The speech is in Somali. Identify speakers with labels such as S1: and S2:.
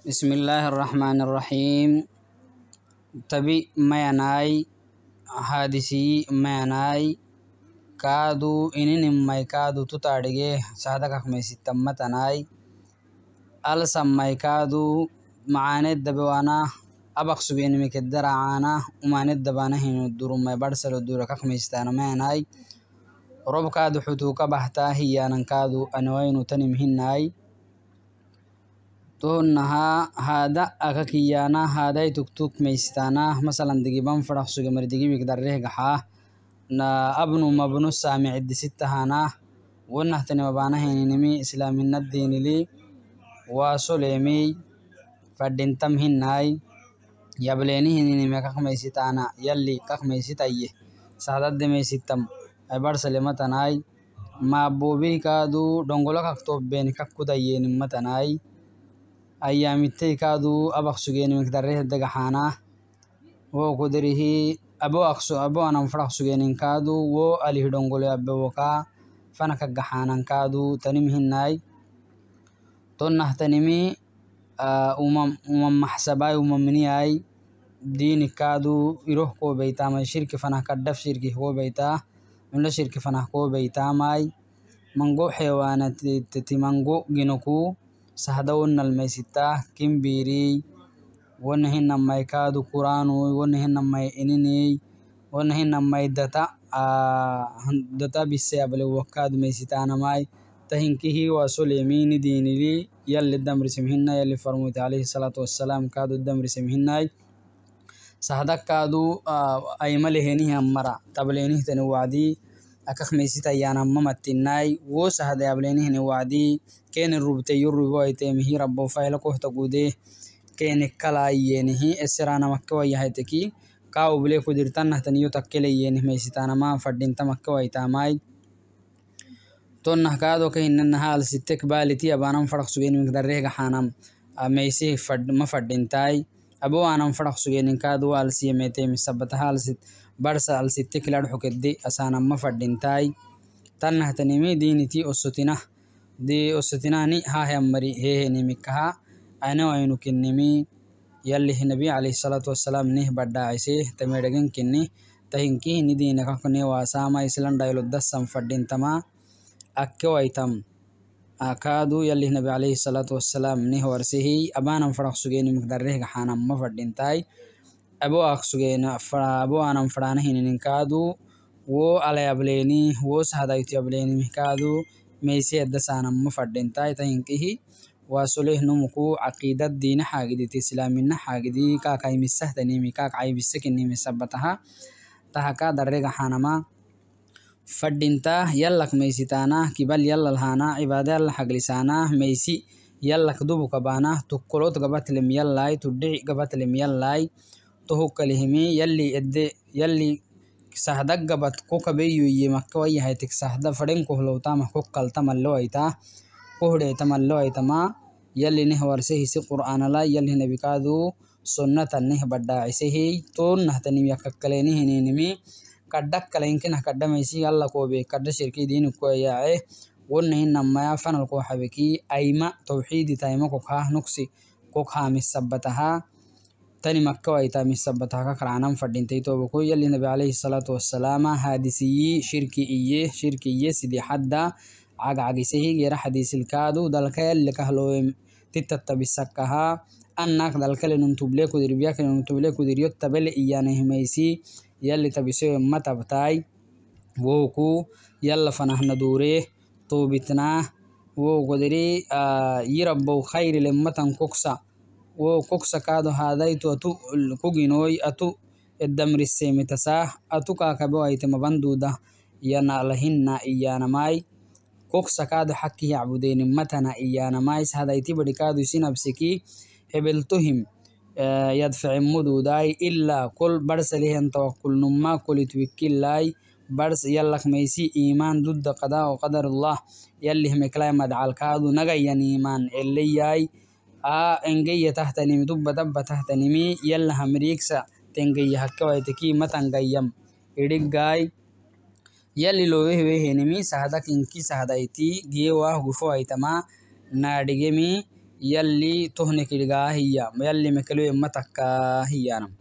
S1: بسم الله الرحمن الرحيم تبي ميناي حادثي ميناي كادو إنين مي كادو تتاڑگه صادق خميسي تمت أناي ألسم مي كادو معاني دبوانا أبق سبين مي كدر عانا وماني دبانا هنو الدور مي برسل الدور كخميستان ميناي روب كادو حتوك بحتا هيانا كادو أنوين تنمهناي तो नहा हादा aga kiyana hadai tuktuk meistana masalan digiban fadah suga mardigi wigdarreh gaha na abnu mabnu samic disitahana wonahtani mabanaheninimi islaminadinili waasolemi fadintam hinai yablenihininime kakmeisitana yalli kakmeisitaye sahadademeysitam aibarsalematanaai maabobihikaadu dhongolo kaktobbeeni kakkudayyeenimatanai ayaa mitay kaadu abaqsugeen migdarreeta dagaxaana wo kudarihi abo aqso abo anam faraq sugenin kaadu wo alihidhongole abewoka fanaka gaxaanan kaadu tanim hinay tonnah tanimi uh, uma maxsabai umaminiyai kaadu iroh kobeitama shirki fanah kaddhaf shirki kobeita milo shirki fanah kobeitamai mango xewanateti ginoku sahdawonalmaysita kimbiiri wonahinamay kaadukuraanu wonahinamay ininey wonahinamay data data bise able wakaadmaysitaanamay tahinkihi waasolemi nidinili yalli damrisimhina yalli farmuti alayhi salaatu wasalaam kaadu damrisimhinay sahdakaadu aymalehenihmara tableenihtani wacdii akakmesitayana mamattinai wo sahade ablenihine keni rubte yuruboaitemihi rabo fayla kohta gude keni kalayenihi esiranamakewayahayteki ka uble kudirtannahtaniyo takkeleyenih meisitanama fadhintamakewaitamai tonnah kaado kahinanaha alsitek baliti abanan fadak sugenin migdarehgaxanam meisih ma fadhintai abo anan fadak sugenin barsa alsitti kilaadh xukedde asaanamma fadhintaay tannahatanime diiniti ossotina de ossotinani haaheammari heehenimikkaha anawaynu nabi alayhi salaatu wasalaam nih badhaacise tameedhagenkinni tahinkihini diinakaknewaasama islandhayloddasan fadhintama akkewaytam akaadu yallih nabi alayhi salaatu wasalaam nih warsihi abaanan faraq sugeenimik darrehgaxaanamma abo aqsugen abo anan faranahinin kaadu wo alayableni wo sahadaytuyableni mihkaadu meyse edasaanama fadhentaytahinkihi wasolehnomuku caqidad dina xaagidit islamina xaagidi kaakaymisahtanimi kaak caybisekinimi sabataha tahaka daregaxanama fadhinta yallak meysitaanah kibal yalalhaanah cibaada yalla xaglisaanah meysi yallak dubu kabaanah tukkolot gabatlem yallay tudhici gabatlem yallay ತು ಕಲಿಹಿಮಿ ಎಲ್ಲಿ ಎದ್ದೆ ಎಲ್ಲಿ ಸಹದಗ್ಗ ಬತ್ಕೋ ಕಬೆಯುಯ್ಯಿ ಮಕ್ಕವಯ್ಯ ಹೈತಿಕ್ ಸಹದ ಫಡೆಂಗ್ ಕೊಹ್ಲೋತ ಮಕ್ಕೊ ಕಲ್ತ ಮಲ್ಲೋ ಆಯ್ತಾ ಕೊಹ್ಡೇತ ಮಲ್ಲೋ ಆಯ್ತಮ್ಮ ಎಲ್ಲಿ ನೆಹ ವರ್ಸೆ ಹಿಸಿ ಕುರ್ಆನಲ ಎಲ್ಲಿ ನಬಿಕಾದು ಸುನ್ನತ ನೆಹ ಬಡ್ಡ ಐಸಿಹಿ ತೋನ್ ನಹತ ನಿಮ್ ಯಕ್ಕಕ್ಕಲೆ ನಿಹಿ ನಿಮಿ ಕಡ್ಡಕ್ ಕಲೆಂಕಿ ನಹ ಕಡ್ಡ ಮೈಸಿ ಅಲ್ಲ ಕೋಬೆ ಕಡ್ಡ ಶಿರ್ಕಿ ದೀನ್ ಕೊಯ್ಯಾಯ್ ಒನ್ ನೆಹಿ ನಮ್ಮಯ ಫನಲ್ ಕೋ ಹವಿಕಿ ಐಮ ತೌಹೀದಿ ತೈಮ ಕೊಖಾ ನುಕ್ಸಿ ಕೊಖಾ ಮಿಸ್ ಸಬ್ಬತಹ tani maka ay tahay mise bataha ka karcanan fadhintay toobako yali nabi calayhi salaatu wasalaam haadisiyii shirki iye shirki iye sidii xadda cagcagise higera xadiisilkaadu dalkayali kahloowe titatabisakaha anak dalkale nuntable kudirbiakale nuntable kudiryo tabele iyana himaysi yali tabisoe matabtaay woku yala fanahna duuree tuubitnaa wogodiri yirabow khayri lematan koksa wo kogsakado hadaitu atu kuginoi atu edamriseimitasah atu kakabe waitemabandudah yanalahina iyanamai kogsakado haki yacbudenimatana iyanamais hadaiti badikadu isinabsiki hebeltuhim eh, yadficimududai ilaa kol barsalihen tawakulnuma kolitwikilai bars yallakmaysi iman duda qada o qadarullah yallihmeklai madcalkaadu nagayan iman celeyai a engayya tahtanimi dubba dabba tahtanimi yalla hamriiksa tengayya hakkawaiteki matangayyam idiggaay yalli lowehwehenimi sahadak inki sahadaiti giyewah gufowaitama naadhigemi yalli tohnekidigaa hiyya yalli mekeloyemma takkaa hiyyanam